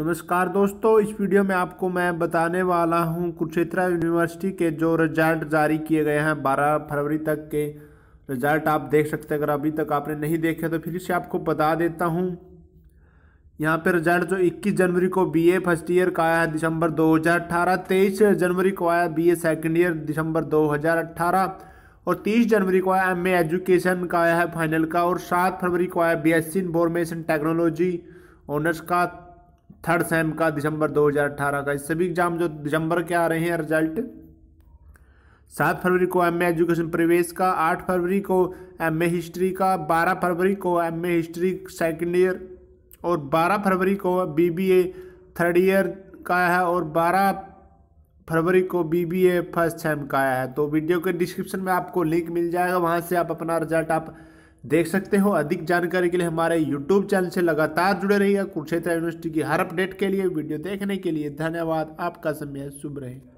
नमस्कार दोस्तों इस वीडियो में आपको मैं बताने वाला हूं कुरुक्षेत्रा यूनिवर्सिटी के जो रिजल्ट जारी किए गए हैं 12 फरवरी तक के रिजल्ट आप देख सकते हैं अगर अभी तक आपने नहीं देखे तो फिर से आपको बता देता हूं यहां पर रिजल्ट जो 21 जनवरी को बीए फर्स्ट ईयर का आया है दिसंबर 2018 23 जनवरी को आया बी ए ईयर दिसंबर दो और 30 जनवरी को आया एम एजुकेशन का आया है फाइनल का और 7 फरवरी को आया सी इन्फॉर्मेशन टेक्नोलॉजी ऑनर्स का थर्ड सेम का दिसंबर 2018 का इस सभी एग्जाम जो दिसंबर के आ रहे हैं रिजल्ट सात फरवरी को एम एजुकेशन प्रवेश का आठ फरवरी को एम ए हिस्ट्री का बारह फरवरी को M A history second year और बारह फरवरी को B B A third year का है और बारह फरवरी को B B A first sem का आया है तो वीडियो के डिस्क्रिप्शन में आपको लिंक मिल जाएगा वहाँ से आप अपना रिजल्ट आप देख सकते हो अधिक जानकारी के लिए हमारे यूट्यूब चैनल से लगातार जुड़े रहिएगा कुरुक्षेत्र यूनिवर्सिटी की हर अपडेट के लिए वीडियो देखने के लिए धन्यवाद आपका समय शुभ रहे